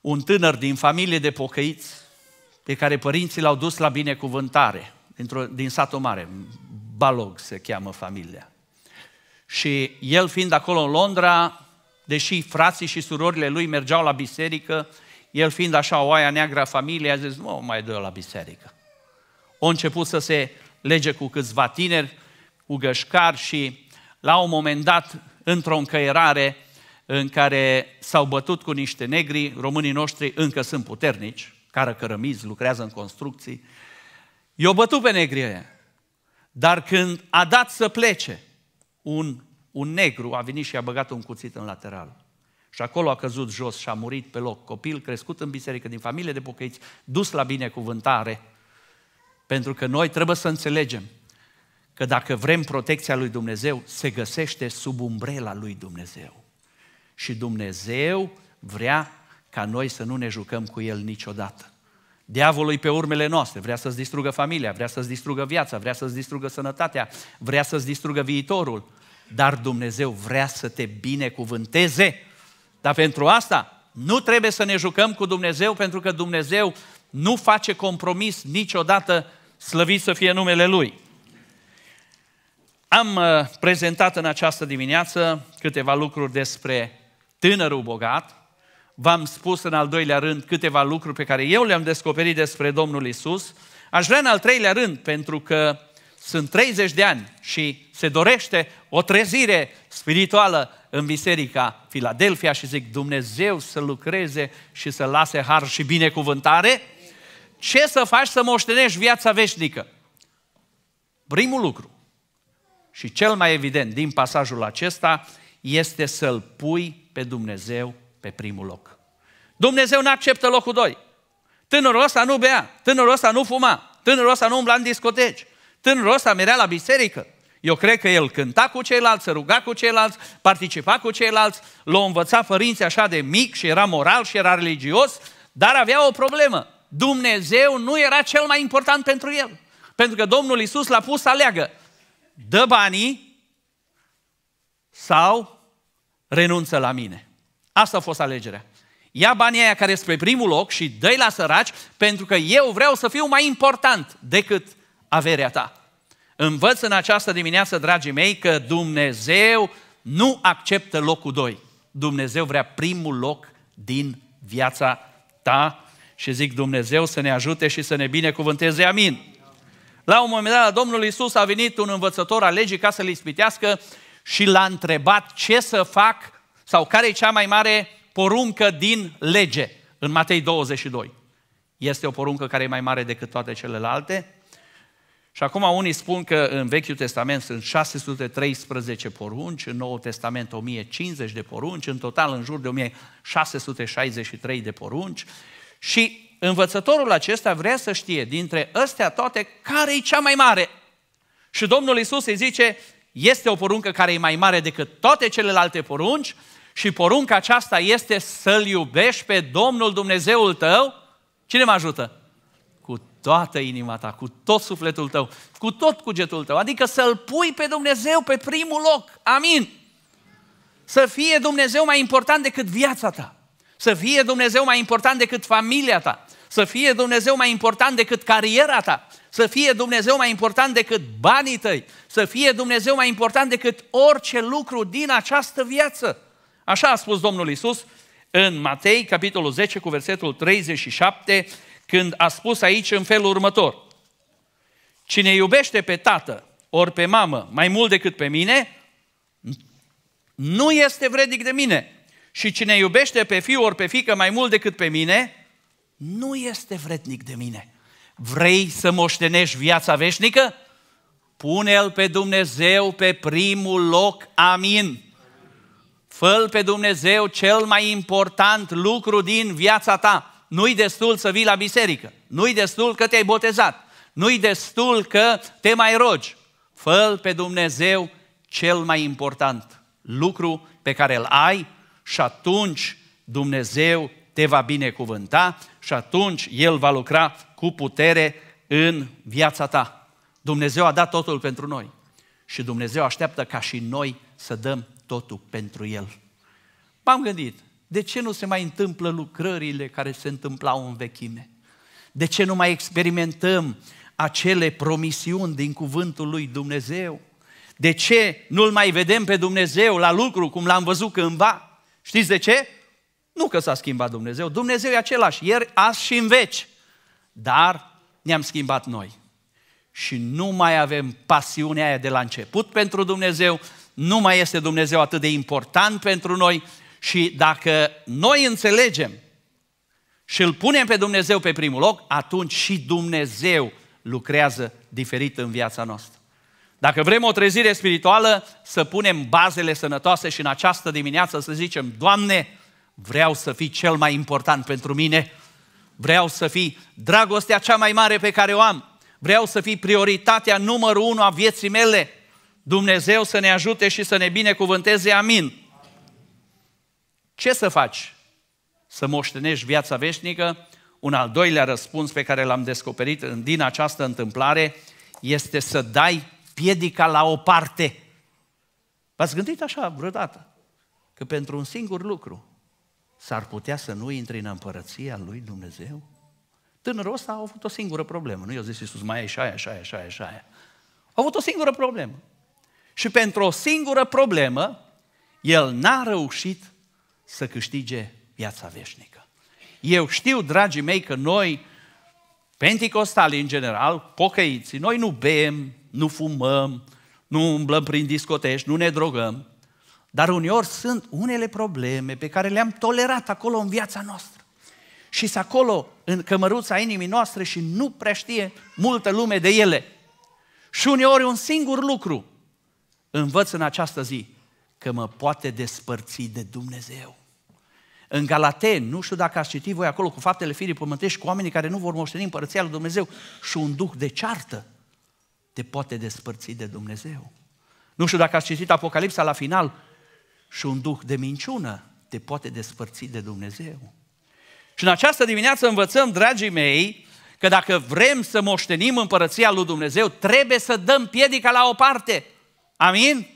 un tânăr din familie de pocăiți pe care părinții l-au dus la binecuvântare din satul mare, Balog se cheamă familia. Și el fiind acolo în Londra, deși frații și surorile lui mergeau la biserică, el fiind așa oaia neagră a familiei, a zis, nu mai dă la biserică. A început să se lege cu câțiva tineri, cu gășcar și la un moment dat, într-o încăierare în care s-au bătut cu niște negri, românii noștri încă sunt puternici, care cărămizi, lucrează în construcții, i-au bătut pe negrii Dar când a dat să plece, un un negru a venit și a băgat un cuțit în lateral. Și acolo a căzut jos și a murit pe loc copil crescut în biserică, din familie de pocăiți, dus la binecuvântare. Pentru că noi trebuie să înțelegem că dacă vrem protecția lui Dumnezeu, se găsește sub umbrela lui Dumnezeu. Și Dumnezeu vrea ca noi să nu ne jucăm cu El niciodată. Diavolul pe urmele noastre, vrea să-ți distrugă familia, vrea să-ți distrugă viața, vrea să-ți distrugă sănătatea, vrea să-ți distrugă viitorul. Dar Dumnezeu vrea să te binecuvânteze. Dar pentru asta nu trebuie să ne jucăm cu Dumnezeu, pentru că Dumnezeu nu face compromis niciodată slăvit să fie numele Lui. Am uh, prezentat în această dimineață câteva lucruri despre tânărul bogat. V-am spus în al doilea rând câteva lucruri pe care eu le-am descoperit despre Domnul Isus. Aș vrea în al treilea rând, pentru că sunt 30 de ani și se dorește o trezire spirituală în biserica Filadelfia și zic Dumnezeu să lucreze și să lase har și binecuvântare, ce să faci să moștenești viața veșnică? Primul lucru și cel mai evident din pasajul acesta este să-L pui pe Dumnezeu pe primul loc. Dumnezeu nu acceptă locul doi. Tânărul ăsta nu bea, tânărul ăsta nu fuma, tânărul ăsta nu umbla în discoteci, Tânărul ăsta merea la biserică. Eu cred că el cânta cu ceilalți, se ruga cu ceilalți, participa cu ceilalți, l-au învățat părinții așa de mic și era moral și era religios, dar avea o problemă. Dumnezeu nu era cel mai important pentru el. Pentru că Domnul Isus l-a pus să aleagă. Dă banii sau renunță la mine. Asta a fost alegerea. Ia banii aia care spre primul loc și dă la săraci pentru că eu vreau să fiu mai important decât averea ta. Învăț în această dimineață, dragii mei, că Dumnezeu nu acceptă locul doi. Dumnezeu vrea primul loc din viața ta și zic Dumnezeu să ne ajute și să ne binecuvânteze. Amin. La un moment dat, la Domnul Isus a venit un învățător al legii ca să-l ispitească și l-a întrebat ce să fac sau care e cea mai mare poruncă din lege în Matei 22. Este o poruncă care e mai mare decât toate celelalte? Și acum unii spun că în Vechiul Testament sunt 613 porunci, în Noul Testament 1050 de porunci, în total în jur de 1663 de porunci. Și învățătorul acesta vrea să știe dintre astea toate care e cea mai mare. Și Domnul Isus îi zice, este o poruncă care e mai mare decât toate celelalte porunci și porunca aceasta este să-L iubești pe Domnul Dumnezeul tău. Cine mă ajută? toată inima ta, cu tot sufletul tău, cu tot cugetul tău. Adică să-L pui pe Dumnezeu pe primul loc. Amin. Să fie Dumnezeu mai important decât viața ta. Să fie Dumnezeu mai important decât familia ta. Să fie Dumnezeu mai important decât cariera ta. Să fie Dumnezeu mai important decât banii tăi. Să fie Dumnezeu mai important decât orice lucru din această viață. Așa a spus Domnul Isus în Matei, capitolul 10, cu versetul 37, când a spus aici în felul următor. Cine iubește pe tată ori pe mamă mai mult decât pe mine, nu este vrednic de mine. Și cine iubește pe fiu ori pe fică mai mult decât pe mine, nu este vrednic de mine. Vrei să moștenești viața veșnică? Pune-L pe Dumnezeu pe primul loc. Amin. Fă-L pe Dumnezeu cel mai important lucru din viața ta nu-i destul să vii la biserică, nu-i destul că te-ai botezat, nu-i destul că te mai rogi. fă pe Dumnezeu cel mai important lucru pe care îl ai și atunci Dumnezeu te va binecuvânta și atunci El va lucra cu putere în viața ta. Dumnezeu a dat totul pentru noi și Dumnezeu așteaptă ca și noi să dăm totul pentru El. M-am gândit, de ce nu se mai întâmplă lucrările care se întâmplau în vechime? De ce nu mai experimentăm acele promisiuni din cuvântul lui Dumnezeu? De ce nu-L mai vedem pe Dumnezeu la lucru cum l-am văzut cândva? Știți de ce? Nu că s-a schimbat Dumnezeu. Dumnezeu e același, ieri, azi și în veci. Dar ne-am schimbat noi. Și nu mai avem pasiunea aia de la început pentru Dumnezeu, nu mai este Dumnezeu atât de important pentru noi și dacă noi înțelegem și îl punem pe Dumnezeu pe primul loc, atunci și Dumnezeu lucrează diferit în viața noastră. Dacă vrem o trezire spirituală, să punem bazele sănătoase și în această dimineață să zicem, Doamne, vreau să fii cel mai important pentru mine, vreau să fii dragostea cea mai mare pe care o am, vreau să fii prioritatea numărul unu a vieții mele, Dumnezeu să ne ajute și să ne binecuvânteze, amin. Ce să faci? Să moștenești viața veșnică? Un al doilea răspuns pe care l-am descoperit din această întâmplare este să dai piedica la o parte. V-ați gândit așa vreodată? Că pentru un singur lucru s-ar putea să nu intri în împărăția lui Dumnezeu? Tânărul ăsta a avut o singură problemă. Nu i-a zis Iisus, mai e și aia, și aia, și aia, și aia. A avut o singură problemă. Și pentru o singură problemă, el n-a reușit să câștige viața veșnică. Eu știu, dragii mei, că noi, penticostali în general, pocăiții, noi nu bem, nu fumăm, nu umblăm prin discotești, nu ne drogăm, dar uneori sunt unele probleme pe care le-am tolerat acolo în viața noastră. Și sunt acolo în cămăruța inimii noastre și nu prea știe multă lume de ele. Și uneori un singur lucru învăț în această zi, că mă poate despărți de Dumnezeu în Galaten, nu știu dacă ați citit voi acolo cu faptele firii pământești, cu oamenii care nu vor moșteni împărăția lui Dumnezeu și un duh de ceartă te poate despărți de Dumnezeu. Nu știu dacă ați citit Apocalipsa la final și un duh de minciună te poate despărți de Dumnezeu. Și în această dimineață învățăm, dragii mei, că dacă vrem să moștenim împărăția lui Dumnezeu, trebuie să dăm piedica la o parte. Amin?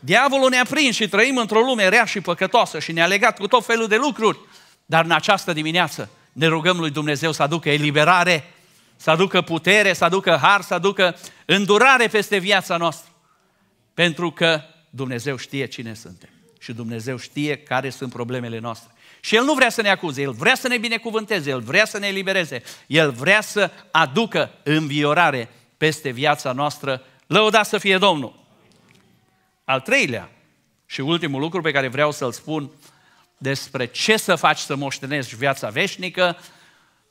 Diavolul ne-a prins și trăim într-o lume rea și păcătoasă și ne-a legat cu tot felul de lucruri. Dar în această dimineață ne rugăm lui Dumnezeu să aducă eliberare, să aducă putere, să aducă har, să aducă îndurare peste viața noastră. Pentru că Dumnezeu știe cine suntem și Dumnezeu știe care sunt problemele noastre. Și El nu vrea să ne acuze, El vrea să ne binecuvânteze, El vrea să ne elibereze, El vrea să aducă înviorare peste viața noastră. Lăudați să fie Domnul! Al treilea și ultimul lucru pe care vreau să-l spun despre ce să faci să moștenești viața veșnică,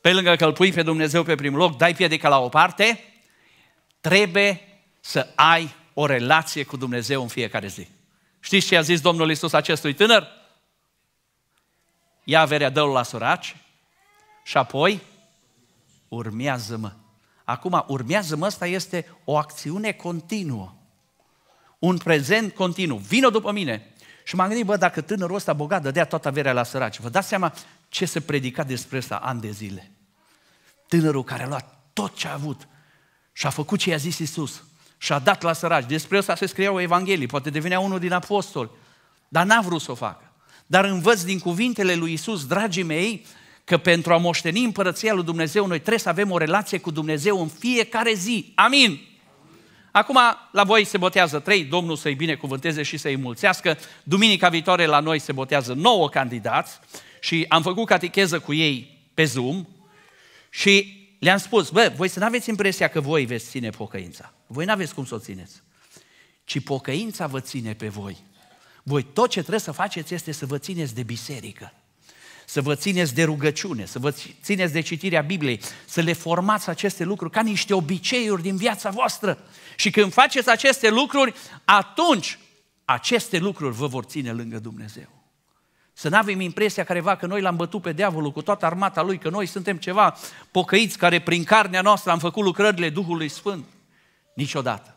pe lângă că îl pui pe Dumnezeu pe primul loc, dai piedica la o parte, trebuie să ai o relație cu Dumnezeu în fiecare zi. Știți ce a zis Domnul Isus acestui tânăr? Ia averea, dă la soraci și apoi urmează-mă. Acum, urmează-mă, asta este o acțiune continuă un prezent continuu. Vino după mine. Și m-am gândit, bă, dacă tânărul ăsta bogat dădea toată averea la săraci, vă dați seama ce se predica despre asta ani de zile. Tânărul care a luat tot ce a avut și a făcut ce i-a zis Isus și a dat la săraci. Despre asta se scriau Evanghelii, poate devenea unul din apostoli, dar n-a vrut să o facă. Dar învăț din cuvintele lui Isus, dragii mei, că pentru a moșteni împărăția lui Dumnezeu, noi trebuie să avem o relație cu Dumnezeu în fiecare zi. Amin! Acum la voi se botează trei, Domnul să-i binecuvânteze și să-i mulțească. Duminica viitoare la noi se botează nouă candidați și am făcut catecheză cu ei pe Zoom și le-am spus, bă, voi să nu aveți impresia că voi veți ține pocăința. Voi nu aveți cum să o țineți. Ci pocăința vă ține pe voi. Voi tot ce trebuie să faceți este să vă țineți de biserică să vă țineți de rugăciune, să vă țineți de citirea Bibliei, să le formați aceste lucruri ca niște obiceiuri din viața voastră. Și când faceți aceste lucruri, atunci aceste lucruri vă vor ține lângă Dumnezeu. Să nu avem impresia careva că noi l-am bătut pe diavolul cu toată armata lui, că noi suntem ceva pocăiți care prin carnea noastră am făcut lucrările Duhului Sfânt. Niciodată.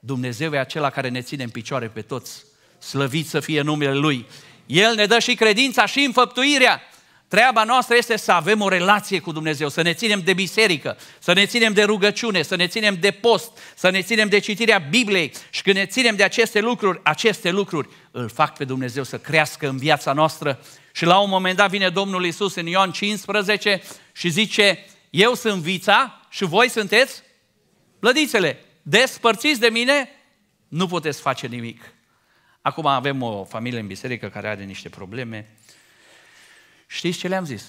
Dumnezeu e acela care ne ține în picioare pe toți. Slăvit să fie numele Lui. El ne dă și credința și înfăptuirea. Treaba noastră este să avem o relație cu Dumnezeu, să ne ținem de biserică, să ne ținem de rugăciune, să ne ținem de post, să ne ținem de citirea Bibliei și când ne ținem de aceste lucruri, aceste lucruri îl fac pe Dumnezeu să crească în viața noastră. Și la un moment dat vine Domnul Isus în Ioan 15 și zice, eu sunt vița și voi sunteți plădițele. Despărțiți de mine, nu puteți face nimic. Acum avem o familie în biserică care are niște probleme. Știți ce le-am zis?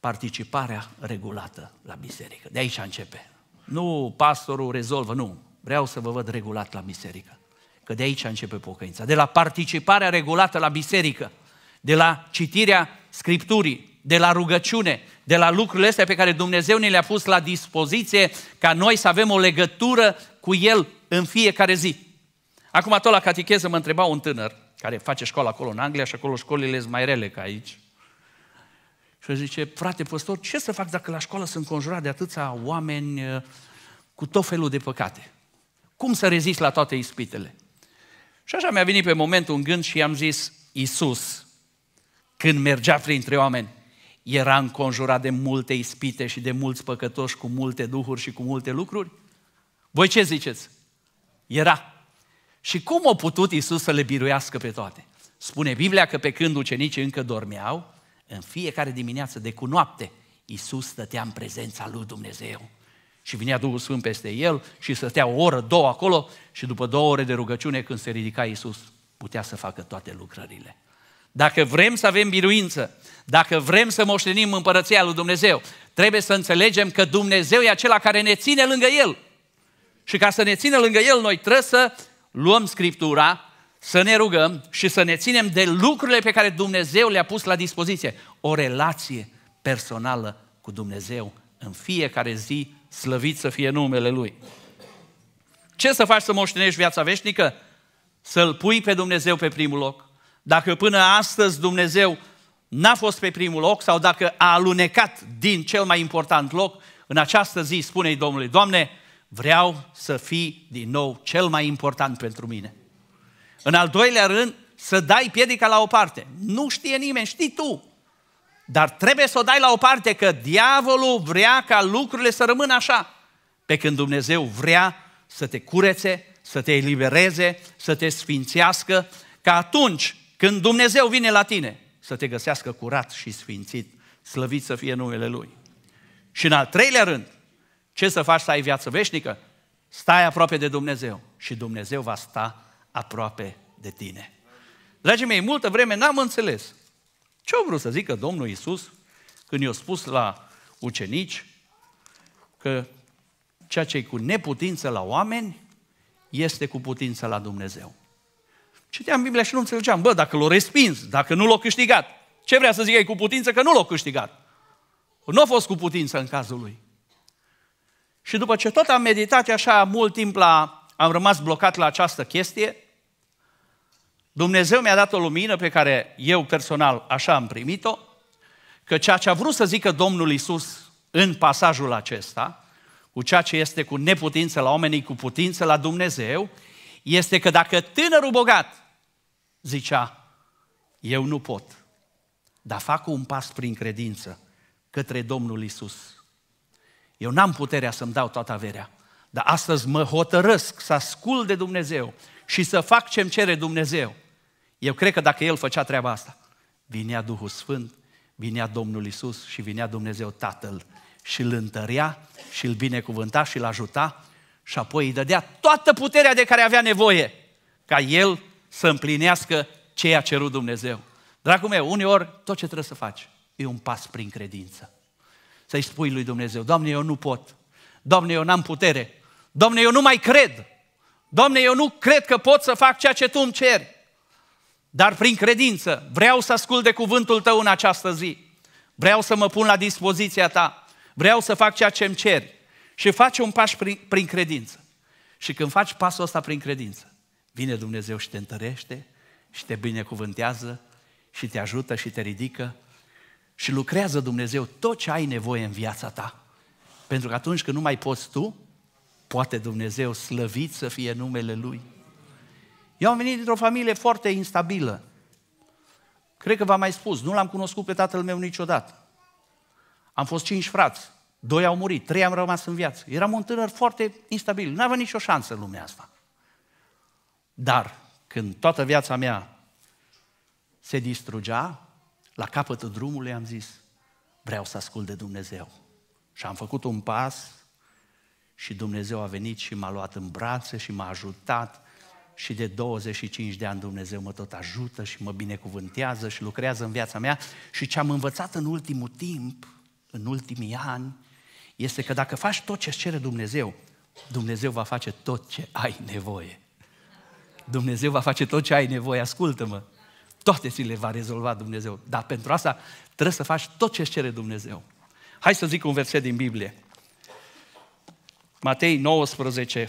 Participarea regulată la biserică. De aici începe. Nu pastorul rezolvă, nu. Vreau să vă văd regulat la biserică. Că de aici începe pocăința. De la participarea regulată la biserică, de la citirea Scripturii, de la rugăciune, de la lucrurile astea pe care Dumnezeu ne le-a pus la dispoziție ca noi să avem o legătură cu El în fiecare zi. Acum tot la catecheză mă întreba un tânăr, care face școală acolo în Anglia și acolo școlile sunt mai rele ca aici. Și zice, frate păstor, ce să fac dacă la școală sunt conjurat de atâția oameni eh, cu tot felul de păcate? Cum să rezist la toate ispitele? Și așa mi-a venit pe moment un gând și i-am zis, Iisus, când mergea printre oameni, era înconjurat de multe ispite și de mulți păcătoși cu multe duhuri și cu multe lucruri? Voi ce ziceți? Era. Și cum a putut Isus să le biruiască pe toate? Spune Biblia că pe când ucenicii încă dormeau, în fiecare dimineață de cu noapte, Isus stătea în prezența lui Dumnezeu. Și vinea Duhul Sfânt peste el și stătea o oră, două acolo și după două ore de rugăciune, când se ridica Isus, putea să facă toate lucrările. Dacă vrem să avem biruință, dacă vrem să moștenim împărăția lui Dumnezeu, trebuie să înțelegem că Dumnezeu e acela care ne ține lângă El. Și ca să ne țină lângă El, noi trebuie să luăm Scriptura, să ne rugăm și să ne ținem de lucrurile pe care Dumnezeu le-a pus la dispoziție. O relație personală cu Dumnezeu în fiecare zi, slăvit să fie numele Lui. Ce să faci să moștenești viața veșnică? Să-L pui pe Dumnezeu pe primul loc. Dacă până astăzi Dumnezeu n-a fost pe primul loc sau dacă a alunecat din cel mai important loc, în această zi spune-i Domnului, Doamne, vreau să fii din nou cel mai important pentru mine. În al doilea rând, să dai piedica la o parte. Nu știe nimeni, știi tu. Dar trebuie să o dai la o parte, că diavolul vrea ca lucrurile să rămână așa. Pe când Dumnezeu vrea să te curețe, să te elibereze, să te sfințească, ca atunci când Dumnezeu vine la tine, să te găsească curat și sfințit, slăvit să fie numele Lui. Și în al treilea rând, ce să faci să ai viață veșnică? Stai aproape de Dumnezeu și Dumnezeu va sta aproape de tine. Dragii mei, multă vreme n-am înțeles. Ce au vrut să zică Domnul Iisus când i-a spus la ucenici că ceea ce e cu neputință la oameni este cu putință la Dumnezeu. Citeam Biblia și nu înțelegeam, bă, dacă l-a respins, dacă nu l-a câștigat, ce vrea să zică e cu putință că nu l-a câștigat? Nu a fost cu putință în cazul lui. Și după ce tot am meditat așa mult timp la, am rămas blocat la această chestie, Dumnezeu mi-a dat o lumină pe care eu personal așa am primit-o, că ceea ce a vrut să zică Domnul Isus în pasajul acesta, cu ceea ce este cu neputință la oamenii, cu putință la Dumnezeu, este că dacă tânărul bogat zicea, eu nu pot, dar fac un pas prin credință către Domnul Isus, eu n-am puterea să-mi dau toată averea, dar astăzi mă hotărăsc să ascult de Dumnezeu și să fac ce mi cere Dumnezeu. Eu cred că dacă El făcea treaba asta, vinea Duhul Sfânt, vinea Domnul Isus și vinea Dumnezeu Tatăl și îl întărea și îl binecuvânta și îl ajuta și apoi îi dădea toată puterea de care avea nevoie ca el să împlinească ce i-a cerut Dumnezeu. Dragul meu, uneori tot ce trebuie să faci e un pas prin credință să-i spui lui Dumnezeu, Doamne, eu nu pot, Doamne, eu n-am putere, Doamne, eu nu mai cred, Doamne, eu nu cred că pot să fac ceea ce Tu îmi ceri, dar prin credință vreau să ascult de cuvântul Tău în această zi, vreau să mă pun la dispoziția Ta, vreau să fac ceea ce îmi ceri și faci un pas prin, prin credință. Și când faci pasul ăsta prin credință, vine Dumnezeu și te întărește și te binecuvântează și te ajută și te ridică și lucrează Dumnezeu tot ce ai nevoie în viața ta. Pentru că atunci când nu mai poți tu, poate Dumnezeu slăvit să fie numele Lui. Eu am venit dintr-o familie foarte instabilă. Cred că v-am mai spus, nu l-am cunoscut pe tatăl meu niciodată. Am fost cinci frați, doi au murit, trei am rămas în viață. Eram un tânăr foarte instabil, n-avea nicio șansă în lumea asta. Dar când toată viața mea se distrugea, la capătul drumului am zis, vreau să ascult de Dumnezeu. Și am făcut un pas și Dumnezeu a venit și m-a luat în brațe și m-a ajutat și de 25 de ani Dumnezeu mă tot ajută și mă binecuvântează și lucrează în viața mea și ce am învățat în ultimul timp, în ultimii ani, este că dacă faci tot ce cere Dumnezeu, Dumnezeu va face tot ce ai nevoie. Dumnezeu va face tot ce ai nevoie, ascultă-mă. Toate ți le va rezolva Dumnezeu. Dar pentru asta trebuie să faci tot ce cere Dumnezeu. Hai să zic un verset din Biblie. Matei 19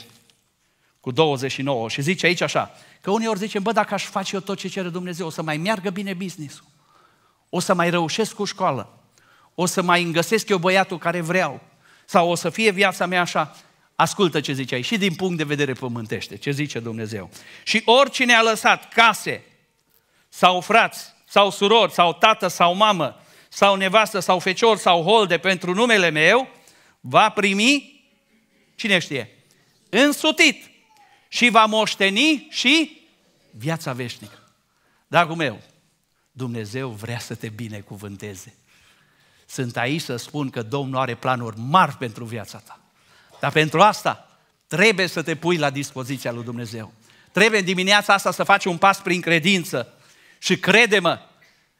cu 29 și zice aici așa, că uneori zicem, bă, dacă aș face eu tot ce cere Dumnezeu, o să mai meargă bine business-ul, o să mai reușesc cu școală, o să mai îngăsesc eu băiatul care vreau, sau o să fie viața mea așa. Ascultă ce zice aici, și din punct de vedere pământește, ce zice Dumnezeu. Și oricine a lăsat case, sau frați, sau surori, sau tată, sau mamă, sau nevastă, sau fecior, sau holde pentru numele meu, va primi, cine știe, însutit și va moșteni și viața veșnică. Dragul meu, Dumnezeu vrea să te binecuvânteze. Sunt aici să spun că Domnul are planuri mari pentru viața ta. Dar pentru asta trebuie să te pui la dispoziția lui Dumnezeu. Trebuie în dimineața asta să faci un pas prin credință și crede-mă,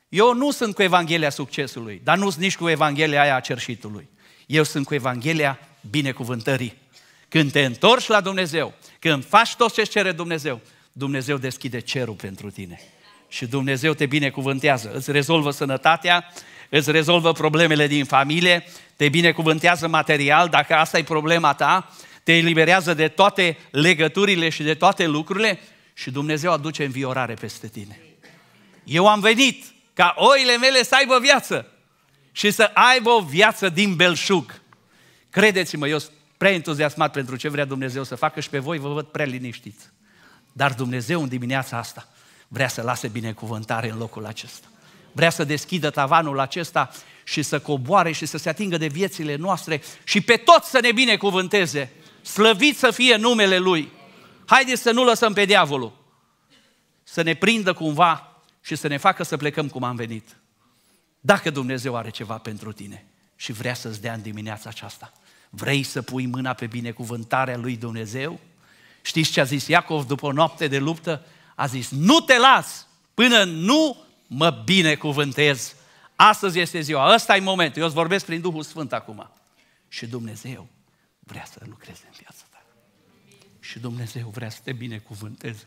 eu nu sunt cu Evanghelia succesului, dar nu sunt nici cu Evanghelia aia a cerșitului. Eu sunt cu Evanghelia binecuvântării. Când te întorci la Dumnezeu, când faci tot ce cere Dumnezeu, Dumnezeu deschide cerul pentru tine. Și Dumnezeu te binecuvântează, îți rezolvă sănătatea, îți rezolvă problemele din familie, te binecuvântează material, dacă asta e problema ta, te eliberează de toate legăturile și de toate lucrurile și Dumnezeu aduce înviorare peste tine. Eu am venit ca oile mele să aibă viață și să aibă o viață din belșug. Credeți-mă, eu sunt prea entuziasmat pentru ce vrea Dumnezeu să facă și pe voi vă văd prea liniștiți. Dar Dumnezeu în dimineața asta vrea să lase binecuvântare în locul acesta. Vrea să deschidă tavanul acesta și să coboare și să se atingă de viețile noastre și pe toți să ne binecuvânteze. Slăvit să fie numele Lui. Haideți să nu lăsăm pe diavolul să ne prindă cumva și să ne facă să plecăm cum am venit. Dacă Dumnezeu are ceva pentru tine și vrea să-ți dea în dimineața aceasta, vrei să pui mâna pe binecuvântarea lui Dumnezeu? Știți ce a zis Iacov după o noapte de luptă? A zis, nu te las până nu mă binecuvântez. Astăzi este ziua, ăsta e momentul. Eu îți vorbesc prin Duhul Sfânt acum. Și Dumnezeu vrea să lucreze în viața ta. Și Dumnezeu vrea să te binecuvânteze.